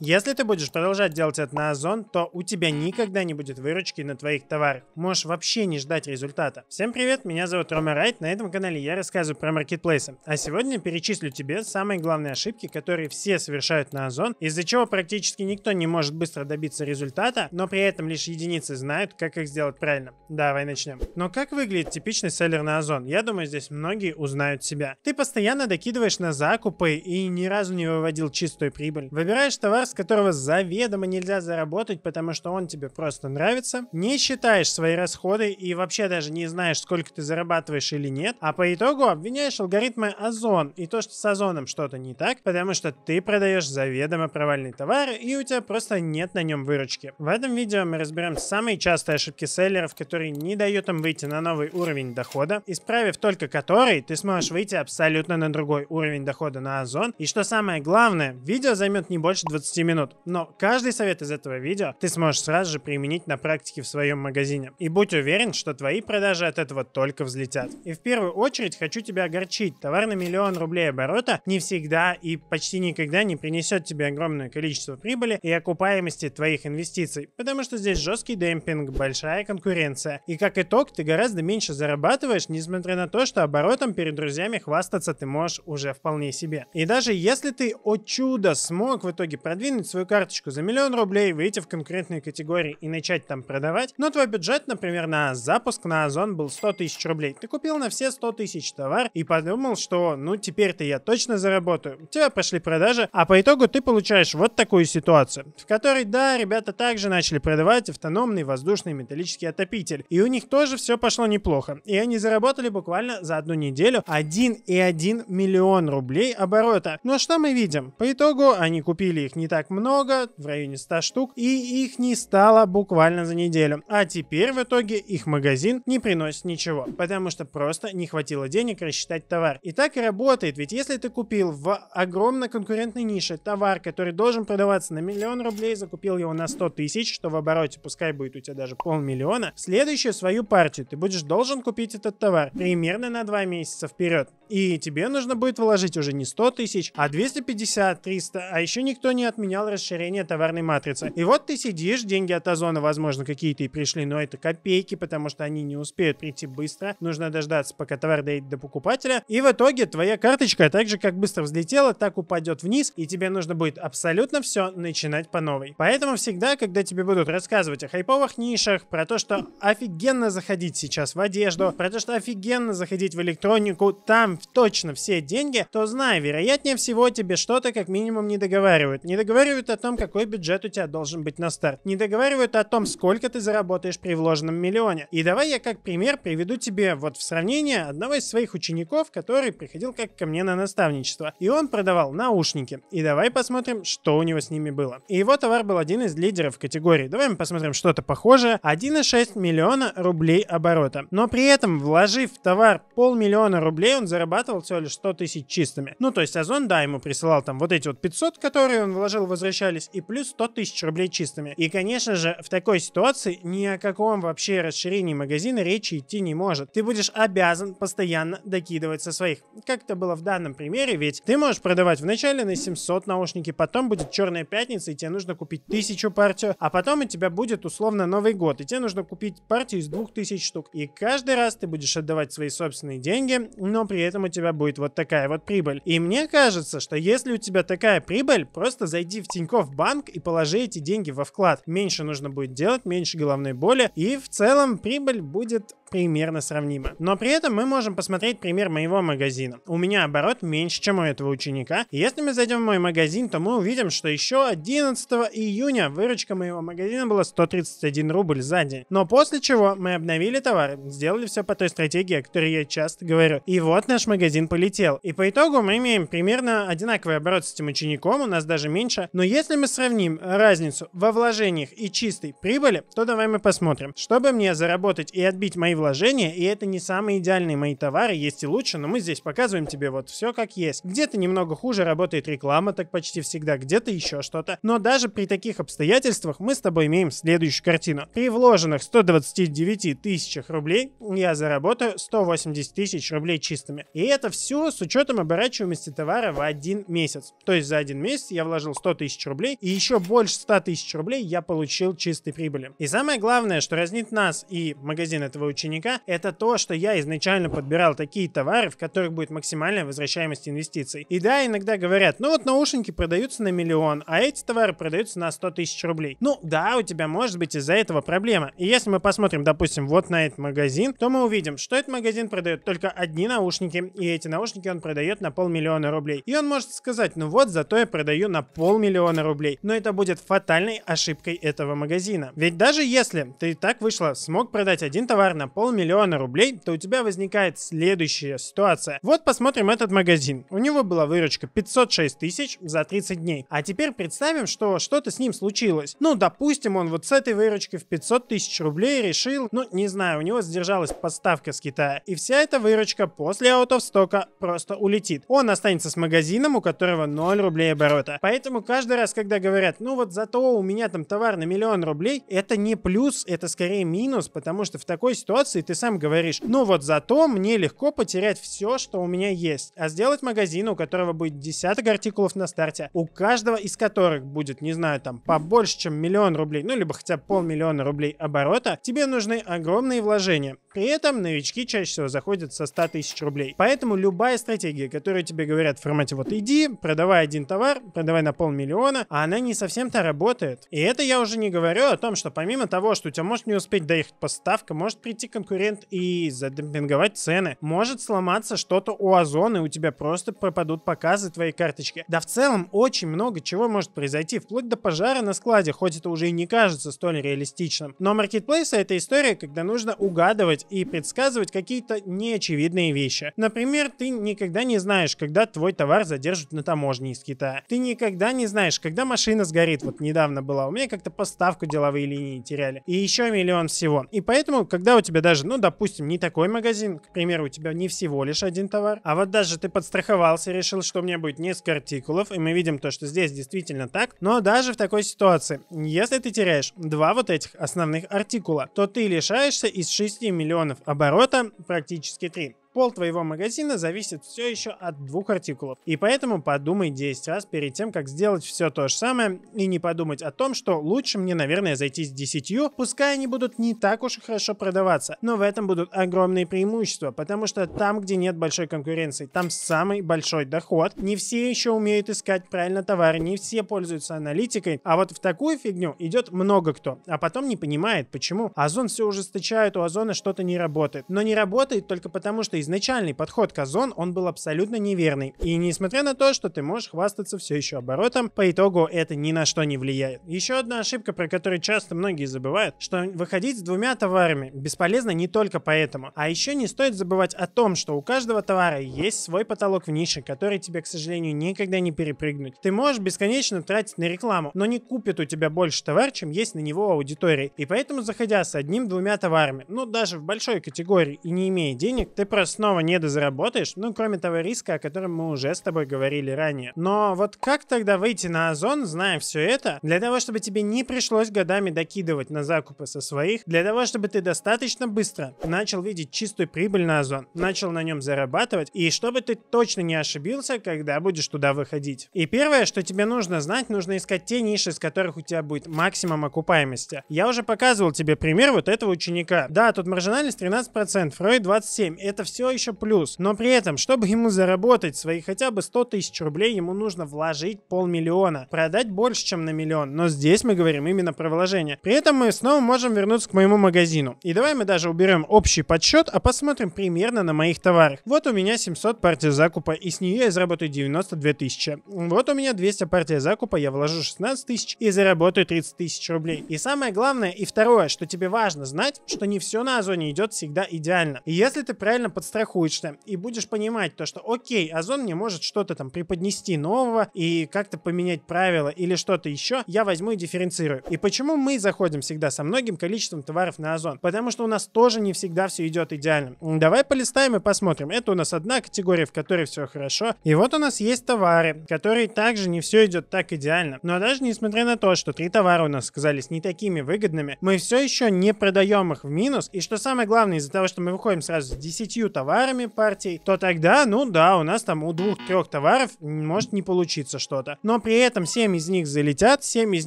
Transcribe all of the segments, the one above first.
Если ты будешь продолжать делать это на Озон, то у тебя никогда не будет выручки на твоих товарах. Можешь вообще не ждать результата. Всем привет, меня зовут Рома Райт, на этом канале я рассказываю про маркетплейсы. А сегодня перечислю тебе самые главные ошибки, которые все совершают на Озон, из-за чего практически никто не может быстро добиться результата, но при этом лишь единицы знают, как их сделать правильно. Давай начнем. Но как выглядит типичный селлер на Озон? Я думаю, здесь многие узнают себя. Ты постоянно докидываешь на закупы и ни разу не выводил чистую прибыль. Выбираешь товар с которого заведомо нельзя заработать, потому что он тебе просто нравится. Не считаешь свои расходы и вообще даже не знаешь, сколько ты зарабатываешь или нет. А по итогу обвиняешь алгоритмы Озон и то, что с Озоном что-то не так, потому что ты продаешь заведомо провальный товар и у тебя просто нет на нем выручки. В этом видео мы разберем самые частые ошибки селлеров, которые не дают им выйти на новый уровень дохода, исправив только который, ты сможешь выйти абсолютно на другой уровень дохода на Озон. И что самое главное, видео займет не больше 20 15 минут. Но каждый совет из этого видео ты сможешь сразу же применить на практике в своем магазине. И будь уверен, что твои продажи от этого только взлетят. И в первую очередь хочу тебя огорчить. Товар на миллион рублей оборота не всегда и почти никогда не принесет тебе огромное количество прибыли и окупаемости твоих инвестиций, потому что здесь жесткий демпинг, большая конкуренция. И как итог, ты гораздо меньше зарабатываешь, несмотря на то, что оборотом перед друзьями хвастаться ты можешь уже вполне себе. И даже если ты, о чудо, смог в итоге продвинуться продвинуть свою карточку за миллион рублей, выйти в конкурентные категории и начать там продавать, но твой бюджет, например, на запуск на Озон был 100 тысяч рублей. Ты купил на все 100 тысяч товар и подумал, что ну теперь-то я точно заработаю. У тебя пошли продажи, а по итогу ты получаешь вот такую ситуацию, в которой, да, ребята также начали продавать автономный воздушный металлический отопитель. И у них тоже все пошло неплохо. И они заработали буквально за одну неделю 1,1 миллион рублей оборота. Но что мы видим? По итогу они купили их не так так много, в районе 100 штук, и их не стало буквально за неделю. А теперь в итоге их магазин не приносит ничего, потому что просто не хватило денег рассчитать товар. И так и работает, ведь если ты купил в огромно конкурентной нише товар, который должен продаваться на миллион рублей, закупил его на 100 тысяч, что в обороте пускай будет у тебя даже полмиллиона, следующую свою партию ты будешь должен купить этот товар примерно на 2 месяца вперед. И тебе нужно будет вложить уже не 100 тысяч, а 250, 300, а еще никто не отменял расширение товарной матрицы. И вот ты сидишь, деньги от Озона, возможно, какие-то и пришли, но это копейки, потому что они не успеют прийти быстро, нужно дождаться, пока товар дойдет до покупателя, и в итоге твоя карточка так же, как быстро взлетела, так упадет вниз, и тебе нужно будет абсолютно все начинать по новой. Поэтому всегда, когда тебе будут рассказывать о хайповых нишах, про то, что офигенно заходить сейчас в одежду, про то, что офигенно заходить в электронику, там точно все деньги, то знай, вероятнее всего тебе что-то как минимум не договаривают. Не договаривают о том, какой бюджет у тебя должен быть на старт. Не договаривают о том, сколько ты заработаешь при вложенном миллионе. И давай я как пример приведу тебе вот в сравнение одного из своих учеников, который приходил как ко мне на наставничество. И он продавал наушники. И давай посмотрим, что у него с ними было. И его товар был один из лидеров категории. Давай мы посмотрим что-то похожее. 1,6 миллиона рублей оборота. Но при этом, вложив в товар полмиллиона рублей, он заработал зарабатывал всего лишь 100 тысяч чистыми. Ну, то есть Озон, да, ему присылал там вот эти вот 500, которые он вложил, возвращались, и плюс 100 тысяч рублей чистыми. И, конечно же, в такой ситуации ни о каком вообще расширении магазина речи идти не может. Ты будешь обязан постоянно докидывать со своих. Как это было в данном примере, ведь ты можешь продавать вначале на 700 наушники, потом будет черная пятница, и тебе нужно купить тысячу партию, а потом у тебя будет условно Новый год, и тебе нужно купить партию из 2000 штук. И каждый раз ты будешь отдавать свои собственные деньги, но при этом поэтому у тебя будет вот такая вот прибыль. И мне кажется, что если у тебя такая прибыль, просто зайди в Тинькофф банк и положи эти деньги во вклад. Меньше нужно будет делать, меньше головной боли, и в целом прибыль будет примерно сравнимо. Но при этом мы можем посмотреть пример моего магазина. У меня оборот меньше, чем у этого ученика. И если мы зайдем в мой магазин, то мы увидим, что еще 11 июня выручка моего магазина была 131 рубль за день. Но после чего мы обновили товар, сделали все по той стратегии, о которой я часто говорю. И вот наш магазин полетел. И по итогу мы имеем примерно одинаковый оборот с этим учеником, у нас даже меньше. Но если мы сравним разницу во вложениях и чистой прибыли, то давай мы посмотрим. Чтобы мне заработать и отбить мои вложения предложение, и это не самые идеальные мои товары, есть и лучше, но мы здесь показываем тебе вот все как есть. Где-то немного хуже работает реклама, так почти всегда, где-то еще что-то. Но даже при таких обстоятельствах мы с тобой имеем следующую картину. При вложенных 129 тысячах рублей я заработаю 180 тысяч рублей чистыми. И это все с учетом оборачиваемости товара в один месяц. То есть за один месяц я вложил 100 тысяч рублей, и еще больше 100 тысяч рублей я получил чистой прибыли. И самое главное, что разнит нас и магазин этого учителя, ученика, это то, что я изначально подбирал такие товары, в которых будет максимальная возвращаемость инвестиций. И да, иногда говорят, ну вот наушники продаются на миллион, а эти товары продаются на 100 тысяч рублей. Ну да, у тебя может быть из-за этого проблема. И если мы посмотрим, допустим, вот на этот магазин, то мы увидим, что этот магазин продает только одни наушники, и эти наушники он продает на полмиллиона рублей. И он может сказать, ну вот, зато я продаю на полмиллиона рублей. Но это будет фатальной ошибкой этого магазина. Ведь даже если ты так вышло, смог продать один товар на полмиллиона рублей, то у тебя возникает следующая ситуация. Вот посмотрим этот магазин. У него была выручка 506 тысяч за 30 дней. А теперь представим, что что-то с ним случилось. Ну, допустим, он вот с этой выручкой в 500 тысяч рублей решил, ну, не знаю, у него сдержалась поставка с Китая. И вся эта выручка после аутовстока просто улетит. Он останется с магазином, у которого 0 рублей оборота. Поэтому каждый раз, когда говорят, ну вот зато у меня там товар на миллион рублей, это не плюс, это скорее минус, потому что в такой ситуации эмоций, ты сам говоришь, ну вот зато мне легко потерять все, что у меня есть. А сделать магазин, у которого будет десяток артикулов на старте, у каждого из которых будет, не знаю, там, побольше, чем миллион рублей, ну либо хотя бы полмиллиона рублей оборота, тебе нужны огромные вложения. При этом новички чаще всего заходят со 100 тысяч рублей. Поэтому любая стратегия, которую тебе говорят в формате вот иди, продавай один товар, продавай на полмиллиона, а она не совсем-то работает. И это я уже не говорю о том, что помимо того, что у тебя может не успеть доехать поставка, может прийти конкурент и задемпинговать цены. Может сломаться что-то у Озона, и у тебя просто пропадут показы твоей карточки. Да в целом очень много чего может произойти, вплоть до пожара на складе, хоть это уже и не кажется столь реалистичным. Но маркетплейсы это история, когда нужно угадывать и предсказывать какие-то неочевидные вещи. Например, ты никогда не знаешь, когда твой товар задержат на таможне из Китая. Ты никогда не знаешь, когда машина сгорит. Вот недавно была. У меня как-то поставку деловые линии теряли. И еще миллион всего. И поэтому, когда у тебя даже, ну, допустим, не такой магазин, к примеру, у тебя не всего лишь один товар, а вот даже ты подстраховался, решил, что у меня будет несколько артикулов, и мы видим то, что здесь действительно так, но даже в такой ситуации, если ты теряешь два вот этих основных артикула, то ты лишаешься из 6 миллионов оборота практически 3. Пол твоего магазина зависит все еще от двух артикулов. И поэтому подумай 10 раз перед тем, как сделать все то же самое и не подумать о том, что лучше мне, наверное, зайти с 10, пускай они будут не так уж и хорошо продаваться, но в этом будут огромные преимущества, потому что там, где нет большой конкуренции, там самый большой доход. Не все еще умеют искать правильно товары, не все пользуются аналитикой, а вот в такую фигню идет много кто, а потом не понимает, почему. Озон все ужесточают, у Озона что-то не работает. Но не работает только потому, что изначальный подход к Озон, он был абсолютно неверный. И несмотря на то, что ты можешь хвастаться все еще оборотом, по итогу это ни на что не влияет. Еще одна ошибка, про которую часто многие забывают, что выходить с двумя товарами бесполезно не только поэтому. А еще не стоит забывать о том, что у каждого товара есть свой потолок в нише, который тебе, к сожалению, никогда не перепрыгнуть. Ты можешь бесконечно тратить на рекламу, но не купит у тебя больше товар, чем есть на него аудитории. И поэтому, заходя с одним-двумя товарами, ну даже в большой категории и не имея денег, ты просто снова не дозаработаешь, ну, кроме того риска, о котором мы уже с тобой говорили ранее. Но вот как тогда выйти на Озон, зная все это, для того, чтобы тебе не пришлось годами докидывать на закупы со своих, для того, чтобы ты достаточно быстро начал видеть чистую прибыль на Озон, начал на нем зарабатывать, и чтобы ты точно не ошибился, когда будешь туда выходить. И первое, что тебе нужно знать, нужно искать те ниши, из которых у тебя будет максимум окупаемости. Я уже показывал тебе пример вот этого ученика. Да, тут маржинальность 13%, Фрой 27%. Это все все еще плюс. Но при этом, чтобы ему заработать свои хотя бы 100 тысяч рублей, ему нужно вложить полмиллиона. Продать больше, чем на миллион. Но здесь мы говорим именно про вложение. При этом мы снова можем вернуться к моему магазину. И давай мы даже уберем общий подсчет, а посмотрим примерно на моих товарах. Вот у меня 700 партий закупа, и с нее я заработаю 92 тысячи. Вот у меня 200 партий закупа, я вложу 16 тысяч и заработаю 30 тысяч рублей. И самое главное, и второе, что тебе важно знать, что не все на Озоне идет всегда идеально. И если ты правильно подставляешь перестрахуешься и будешь понимать то, что окей, Озон мне может что-то там преподнести нового и как-то поменять правила или что-то еще, я возьму и дифференцирую. И почему мы заходим всегда со многим количеством товаров на Озон? Потому что у нас тоже не всегда все идет идеально. Давай полистаем и посмотрим. Это у нас одна категория, в которой все хорошо. И вот у нас есть товары, которые также не все идет так идеально. Но даже несмотря на то, что три товара у нас оказались не такими выгодными, мы все еще не продаем их в минус. И что самое главное, из-за того, что мы выходим сразу с 10 товарами партий, то тогда, ну да, у нас там у двух-трех товаров может не получиться что-то. Но при этом 7 из них залетят, 7 из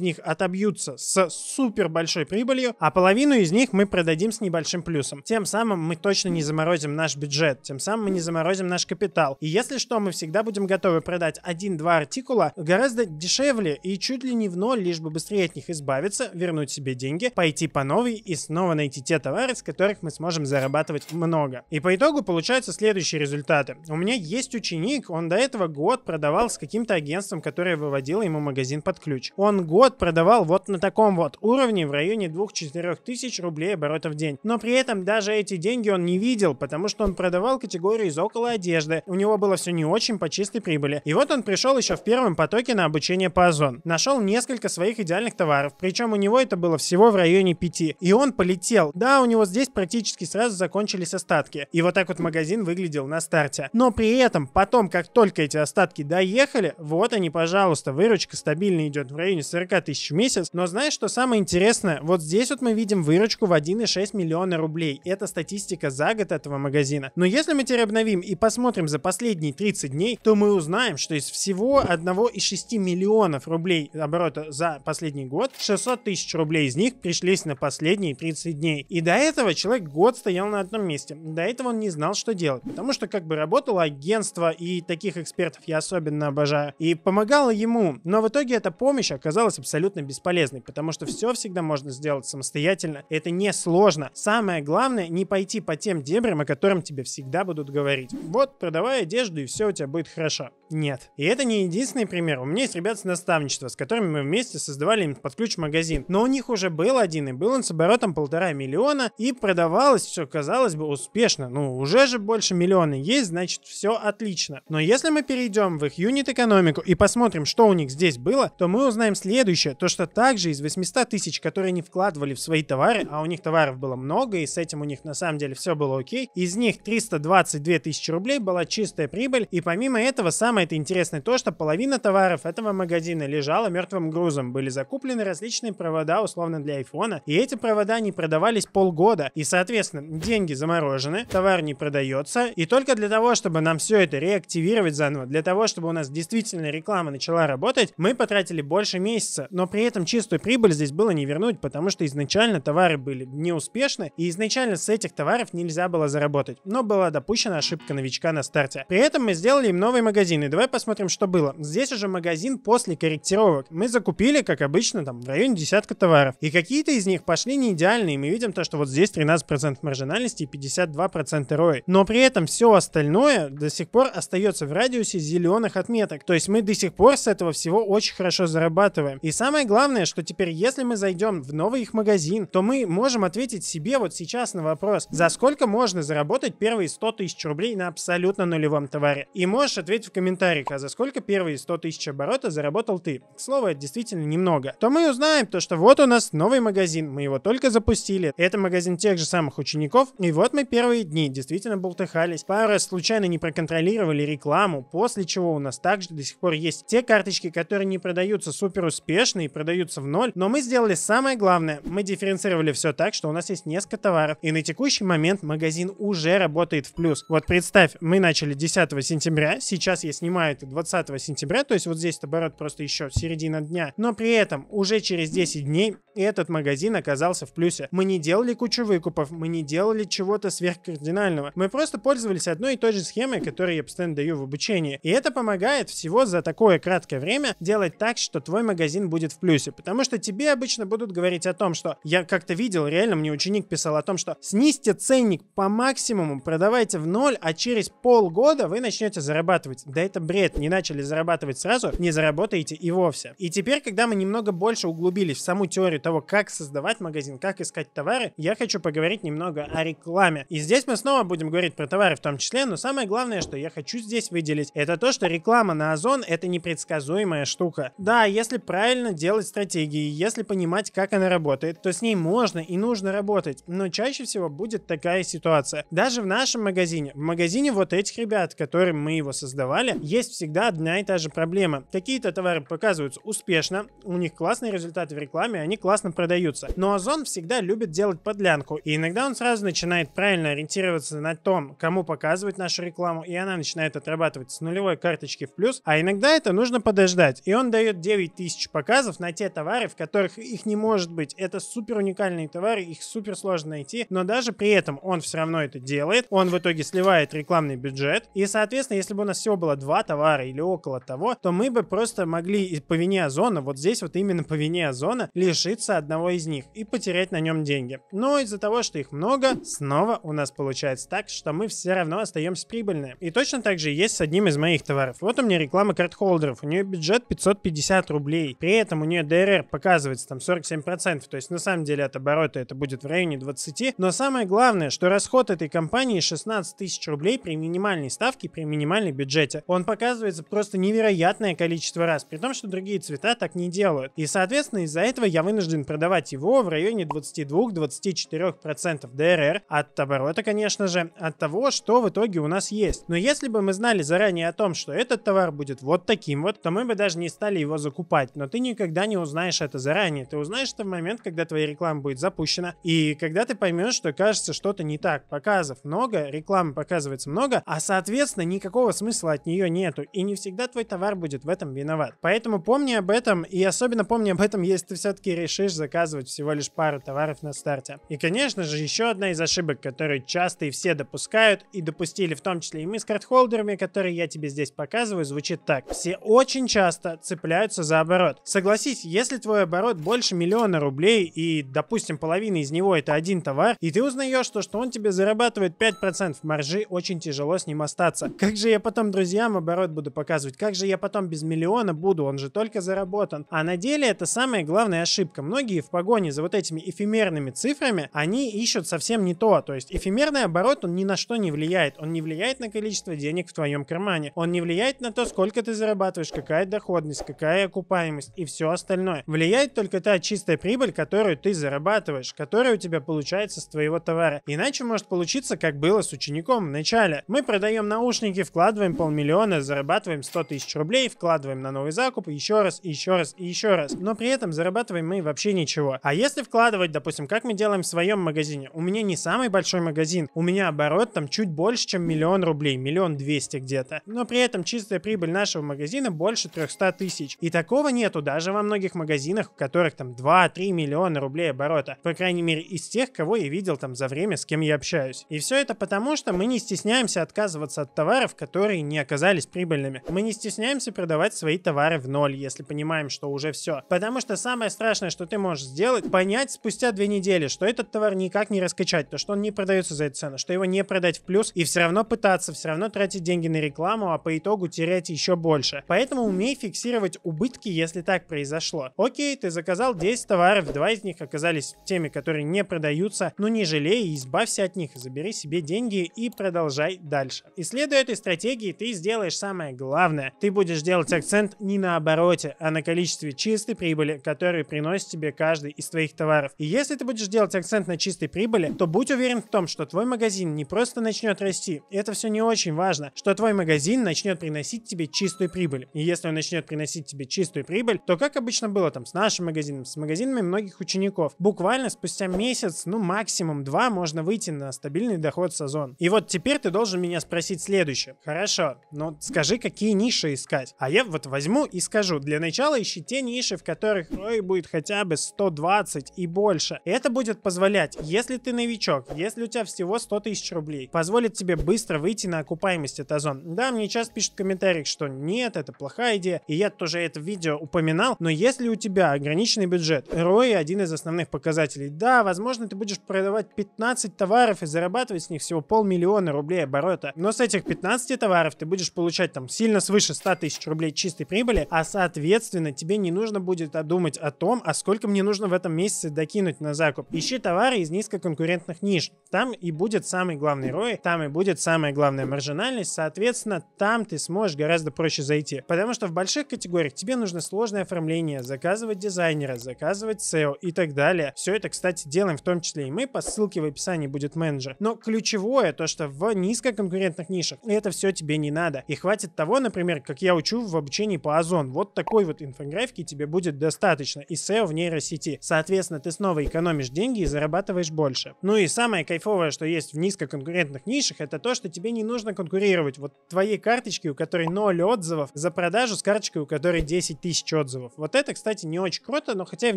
них отобьются с супер большой прибылью, а половину из них мы продадим с небольшим плюсом. Тем самым мы точно не заморозим наш бюджет, тем самым мы не заморозим наш капитал. И если что, мы всегда будем готовы продать 1-2 артикула гораздо дешевле и чуть ли не в ноль, лишь бы быстрее от них избавиться, вернуть себе деньги, пойти по новой и снова найти те товары, с которых мы сможем зарабатывать много. И по итогу итогу получаются следующие результаты. У меня есть ученик, он до этого год продавал с каким-то агентством, которое выводило ему магазин под ключ. Он год продавал вот на таком вот уровне в районе 2-4 тысяч рублей оборотов в день. Но при этом даже эти деньги он не видел, потому что он продавал категорию из около одежды. У него было все не очень по чистой прибыли. И вот он пришел еще в первом потоке на обучение по Озон. Нашел несколько своих идеальных товаров, причем у него это было всего в районе 5. И он полетел. Да, у него здесь практически сразу закончились остатки. И вот так так вот магазин выглядел на старте. Но при этом потом, как только эти остатки доехали, вот они, пожалуйста, выручка стабильно идет в районе 40 тысяч в месяц. Но знаешь, что самое интересное? Вот здесь вот мы видим выручку в 1,6 миллиона рублей. Это статистика за год этого магазина. Но если мы теперь обновим и посмотрим за последние 30 дней, то мы узнаем, что из всего 1,6 миллионов рублей оборота за последний год, 600 тысяч рублей из них пришлись на последние 30 дней. И до этого человек год стоял на одном месте. До этого он не знал, знал, что делать. Потому что как бы работало агентство, и таких экспертов я особенно обожаю. И помогало ему. Но в итоге эта помощь оказалась абсолютно бесполезной, потому что все всегда можно сделать самостоятельно. Это не сложно. Самое главное, не пойти по тем дебрям, о котором тебе всегда будут говорить. Вот, продавай одежду, и все у тебя будет хорошо. Нет. И это не единственный пример. У меня есть ребята с наставничества, с которыми мы вместе создавали им под ключ магазин. Но у них уже был один, и был он с оборотом полтора миллиона, и продавалось все, казалось бы, успешно. Ну, уже же больше миллиона есть, значит, все отлично. Но если мы перейдем в их юнит-экономику и посмотрим, что у них здесь было, то мы узнаем следующее, то что также из 800 тысяч, которые не вкладывали в свои товары, а у них товаров было много, и с этим у них на самом деле все было окей, из них 322 тысячи рублей была чистая прибыль, и помимо этого самое самое это интересное то, что половина товаров этого магазина лежала мертвым грузом. Были закуплены различные провода, условно, для айфона, и эти провода не продавались полгода. И, соответственно, деньги заморожены, товар не продается, и только для того, чтобы нам все это реактивировать заново, для того, чтобы у нас действительно реклама начала работать, мы потратили больше месяца, но при этом чистую прибыль здесь было не вернуть, потому что изначально товары были неуспешны, и изначально с этих товаров нельзя было заработать, но была допущена ошибка новичка на старте. При этом мы сделали им новый магазин, и стороны, давай посмотрим, что было. Здесь уже магазин после корректировок. Мы закупили, как обычно, там в районе десятка товаров. И какие-то из них пошли не идеальные. Мы видим то, что вот здесь 13% маржинальности и 52% ROI. Но при этом все остальное до сих пор остается в радиусе зеленых отметок. То есть мы до сих пор с этого всего очень хорошо зарабатываем. И самое главное, что теперь, если мы зайдем в новый их магазин, то мы можем ответить себе вот сейчас на вопрос, за сколько можно заработать первые 100 тысяч рублей на абсолютно нулевом товаре. И можешь ответить в комментариях комментарий, а за сколько первые 100 тысяч оборота заработал ты? К слову, это действительно немного. То мы узнаем то, что вот у нас новый магазин, мы его только запустили. Это магазин тех же самых учеников, и вот мы первые дни действительно болтыхались. Пару раз случайно не проконтролировали рекламу, после чего у нас также до сих пор есть те карточки, которые не продаются супер успешно и продаются в ноль, но мы сделали самое главное, мы дифференцировали все так, что у нас есть несколько товаров, и на текущий момент магазин уже работает в плюс. Вот представь, мы начали 10 сентября, сейчас есть снимает 20 сентября, то есть вот здесь оборот просто еще середина дня, но при этом уже через 10 дней этот магазин оказался в плюсе. Мы не делали кучу выкупов, мы не делали чего-то сверхкардинального, мы просто пользовались одной и той же схемой, которую я постоянно даю в обучении. И это помогает всего за такое краткое время делать так, что твой магазин будет в плюсе, потому что тебе обычно будут говорить о том, что я как-то видел, реально мне ученик писал о том, что снизьте ценник по максимуму, продавайте в ноль, а через полгода вы начнете зарабатывать. Да это это бред. Не начали зарабатывать сразу, не заработаете и вовсе. И теперь, когда мы немного больше углубились в саму теорию того, как создавать магазин, как искать товары, я хочу поговорить немного о рекламе. И здесь мы снова будем говорить про товары в том числе, но самое главное, что я хочу здесь выделить, это то, что реклама на Озон это непредсказуемая штука. Да, если правильно делать стратегии, если понимать, как она работает, то с ней можно и нужно работать, но чаще всего будет такая ситуация. Даже в нашем магазине, в магазине вот этих ребят, которым мы его создавали, есть всегда одна и та же проблема. Какие-то товары показываются успешно, у них классные результаты в рекламе, они классно продаются. Но Озон всегда любит делать подлянку, и иногда он сразу начинает правильно ориентироваться на том, кому показывать нашу рекламу, и она начинает отрабатывать с нулевой карточки в плюс, а иногда это нужно подождать. И он дает 9000 показов на те товары, в которых их не может быть. Это супер уникальные товары, их супер сложно найти, но даже при этом он все равно это делает, он в итоге сливает рекламный бюджет, и, соответственно, если бы у нас всего было 2 два товара или около того, то мы бы просто могли по вине озона, вот здесь вот именно по вине озона, лишиться одного из них и потерять на нем деньги. Но из-за того, что их много, снова у нас получается так, что мы все равно остаемся прибыльны. И точно так же есть с одним из моих товаров. Вот у меня реклама карт-холдеров, у нее бюджет 550 рублей, при этом у нее DRR показывается там 47%, то есть на самом деле от оборота это будет в районе 20, но самое главное, что расход этой компании 16 тысяч рублей при минимальной ставке, при минимальном бюджете. Он он показывается просто невероятное количество раз, при том, что другие цвета так не делают. И, соответственно, из-за этого я вынужден продавать его в районе 22-24% ДРР от оборота, конечно же, от того, что в итоге у нас есть. Но если бы мы знали заранее о том, что этот товар будет вот таким вот, то мы бы даже не стали его закупать. Но ты никогда не узнаешь это заранее. Ты узнаешь это в момент, когда твоя реклама будет запущена, и когда ты поймешь, что кажется что-то не так. Показов много, рекламы показывается много, а соответственно никакого смысла от нее нету. И не всегда твой товар будет в этом виноват. Поэтому помни об этом, и особенно помни об этом, если ты все-таки решишь заказывать всего лишь пару товаров на старте. И, конечно же, еще одна из ошибок, которые часто и все допускают, и допустили в том числе и мы с картхолдерами, которые я тебе здесь показываю, звучит так. Все очень часто цепляются за оборот. Согласись, если твой оборот больше миллиона рублей, и, допустим, половина из него это один товар, и ты узнаешь, то, что он тебе зарабатывает 5% маржи, очень тяжело с ним остаться. Как же я потом друзьям оборот буду показывать. Как же я потом без миллиона буду? Он же только заработан. А на деле это самая главная ошибка. Многие в погоне за вот этими эфемерными цифрами, они ищут совсем не то. То есть эфемерный оборот, он ни на что не влияет. Он не влияет на количество денег в твоем кармане. Он не влияет на то, сколько ты зарабатываешь, какая доходность, какая окупаемость и все остальное. Влияет только та чистая прибыль, которую ты зарабатываешь, которая у тебя получается с твоего товара. Иначе может получиться, как было с учеником в начале. Мы продаем наушники, вкладываем полмиллиона, миллиона, зарабатываем 100 тысяч рублей, вкладываем на новый закуп, еще раз, и еще раз, и еще раз. Но при этом зарабатываем мы вообще ничего. А если вкладывать, допустим, как мы делаем в своем магазине, у меня не самый большой магазин, у меня оборот там чуть больше, чем миллион рублей, миллион двести где-то. Но при этом чистая прибыль нашего магазина больше 300 тысяч. И такого нету даже во многих магазинах, в которых там 2-3 миллиона рублей оборота. По крайней мере, из тех, кого я видел там за время, с кем я общаюсь. И все это потому, что мы не стесняемся отказываться от товаров, которые не оказались оказались прибыльными. Мы не стесняемся продавать свои товары в ноль, если понимаем, что уже все. Потому что самое страшное, что ты можешь сделать, понять спустя две недели, что этот товар никак не раскачать, то что он не продается за эту цену, что его не продать в плюс и все равно пытаться, все равно тратить деньги на рекламу, а по итогу терять еще больше. Поэтому умей фиксировать убытки, если так произошло. Окей, ты заказал 10 товаров, два из них оказались теми, которые не продаются, но не жалей и избавься от них, забери себе деньги и продолжай дальше. И следуя этой стратегии, ты сделаешь делаешь самое главное. Ты будешь делать акцент не на обороте, а на количестве чистой прибыли, которую приносит тебе каждый из твоих товаров. И если ты будешь делать акцент на чистой прибыли, то будь уверен в том, что твой магазин не просто начнет расти, это все не очень важно, что твой магазин начнет приносить тебе чистую прибыль. И если он начнет приносить тебе чистую прибыль, то как обычно было там с нашим магазином, с магазинами многих учеников, буквально спустя месяц, ну максимум два можно выйти на стабильный доход сезон. И вот теперь ты должен меня спросить следующее. Хорошо, но скажи, какие ниши искать. А я вот возьму и скажу, для начала ищи те ниши, в которых ROI будет хотя бы 120 и больше. Это будет позволять, если ты новичок, если у тебя всего 100 тысяч рублей, позволит тебе быстро выйти на окупаемость от Озон. Да, мне часто пишут в комментариях, что нет, это плохая идея, и я тоже это видео упоминал, но если у тебя ограниченный бюджет, ROI один из основных показателей. Да, возможно, ты будешь продавать 15 товаров и зарабатывать с них всего полмиллиона рублей оборота, но с этих 15 товаров ты будешь получать там сильно свыше 100 тысяч рублей чистой прибыли, а соответственно тебе не нужно будет думать о том, а сколько мне нужно в этом месяце докинуть на закуп. Ищи товары из низкоконкурентных ниш. Там и будет самый главный рой, там и будет самая главная маржинальность, соответственно, там ты сможешь гораздо проще зайти. Потому что в больших категориях тебе нужно сложное оформление, заказывать дизайнера, заказывать SEO и так далее. Все это, кстати, делаем в том числе и мы, по ссылке в описании будет менеджер. Но ключевое то, что в низкоконкурентных нишах это все тебе не надо. И хватит того, например, как я учу в обучении по Озон. Вот такой вот инфографики тебе будет достаточно и SEO в нейросети. Соответственно, ты снова экономишь деньги и зарабатываешь больше. Ну и самое кайфовое, что есть в низкоконкурентных нишах, это то, что тебе не нужно конкурировать. Вот твоей карточки, у которой 0 отзывов, за продажу с карточкой, у которой 10 тысяч отзывов. Вот это, кстати, не очень круто, но хотя и в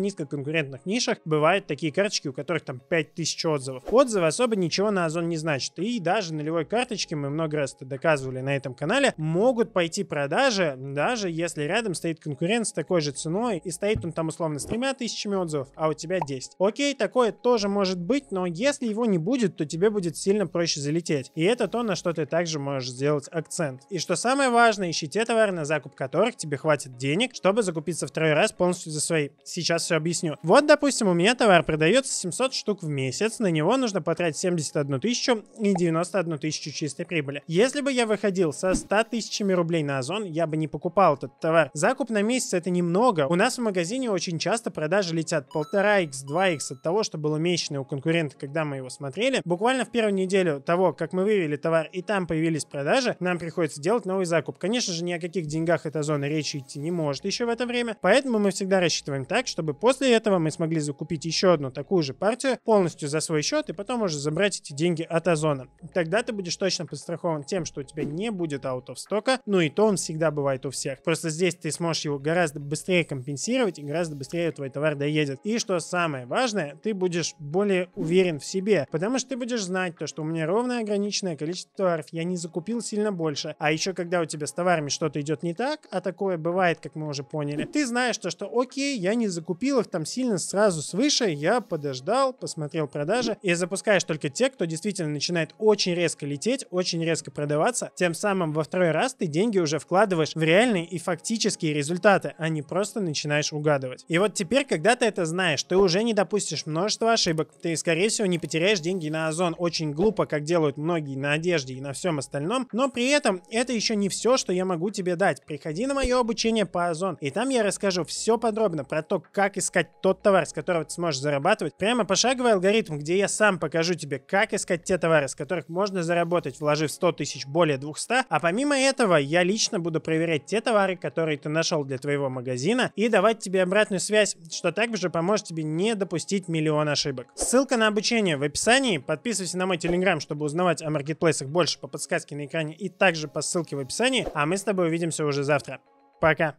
низкоконкурентных нишах бывают такие карточки, у которых там 5 тысяч отзывов. Отзывы особо ничего на Озон не значат. И даже нулевой карточки мы много раз это доказывали на этом канале, далее, могут пойти продажи, даже если рядом стоит конкурент с такой же ценой, и стоит он там условно с тремя тысячами отзывов, а у тебя 10. Окей, такое тоже может быть, но если его не будет, то тебе будет сильно проще залететь. И это то, на что ты также можешь сделать акцент. И что самое важное, ищи те товары, на закуп которых тебе хватит денег, чтобы закупиться второй раз полностью за свои. Сейчас все объясню. Вот, допустим, у меня товар продается 700 штук в месяц, на него нужно потратить 71 тысячу и 91 тысячу чистой прибыли. Если бы я выходил со 100 100 тысячами рублей на Озон я бы не покупал этот товар. Закуп на месяц это немного. У нас в магазине очень часто продажи летят 1,5x, 2x от того, что было месячное у конкурента, когда мы его смотрели. Буквально в первую неделю того, как мы вывели товар и там появились продажи, нам приходится делать новый закуп. Конечно же, ни о каких деньгах эта зона речи идти не может еще в это время, поэтому мы всегда рассчитываем так, чтобы после этого мы смогли закупить еще одну такую же партию полностью за свой счет и потом уже забрать эти деньги от Озона. Тогда ты будешь точно подстрахован тем, что у тебя не будет аут аутов стока, ну и то он всегда бывает у всех. Просто здесь ты сможешь его гораздо быстрее компенсировать и гораздо быстрее твой товар доедет. И что самое важное, ты будешь более уверен в себе, потому что ты будешь знать то, что у меня ровно ограниченное количество товаров, я не закупил сильно больше. А еще когда у тебя с товарами что-то идет не так, а такое бывает, как мы уже поняли, ты знаешь то, что окей, я не закупил их там сильно сразу свыше, я подождал, посмотрел продажи и запускаешь только те, кто действительно начинает очень резко лететь, очень резко продаваться, тем самым во второй раз ты деньги уже вкладываешь в реальные и фактические результаты, а не просто начинаешь угадывать. И вот теперь, когда ты это знаешь, ты уже не допустишь множество ошибок, ты, скорее всего, не потеряешь деньги на Озон очень глупо, как делают многие на одежде и на всем остальном, но при этом это еще не все, что я могу тебе дать. Приходи на мое обучение по Озон, и там я расскажу все подробно про то, как искать тот товар, с которого ты сможешь зарабатывать, прямо пошаговый алгоритм, где я сам покажу тебе, как искать те товары, с которых можно заработать, вложив 100 тысяч более 200, а помимо Помимо этого, я лично буду проверять те товары, которые ты нашел для твоего магазина, и давать тебе обратную связь, что также поможет тебе не допустить миллион ошибок. Ссылка на обучение в описании. Подписывайся на мой телеграм, чтобы узнавать о маркетплейсах больше по подсказке на экране и также по ссылке в описании. А мы с тобой увидимся уже завтра. Пока!